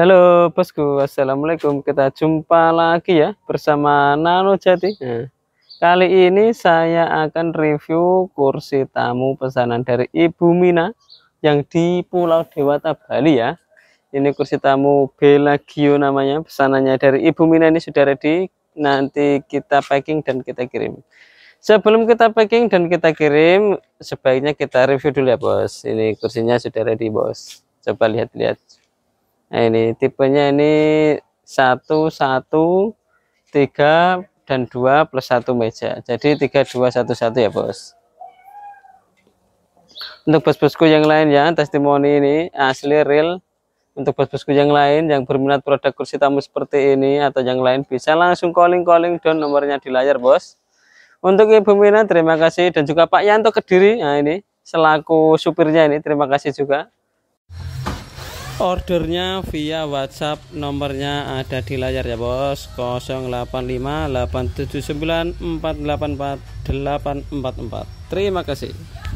Halo bosku, assalamualaikum. Kita jumpa lagi ya bersama Nano Jati. Ya. kali ini saya akan review kursi tamu pesanan dari Ibu Mina yang di Pulau Dewata Bali ya. Ini kursi tamu Belagio namanya, pesanannya dari Ibu Mina ini sudah ready. Nanti kita packing dan kita kirim. Sebelum kita packing dan kita kirim, sebaiknya kita review dulu ya bos. Ini kursinya sudah ready bos. Coba lihat-lihat nah, ini tipenya ini satu satu tiga dan dua plus satu meja jadi tiga dua satu satu ya bos untuk bos-bosku yang lain ya testimoni ini asli real untuk bos-bosku yang lain yang berminat produk kursi tamu seperti ini atau yang lain bisa langsung calling-calling down nomornya di layar bos untuk Ibu Mina terima kasih dan juga Pak Yanto Kediri nah ini selaku supirnya ini terima kasih juga Ordernya via WhatsApp, nomornya ada di layar ya bos 085879484844. Terima kasih.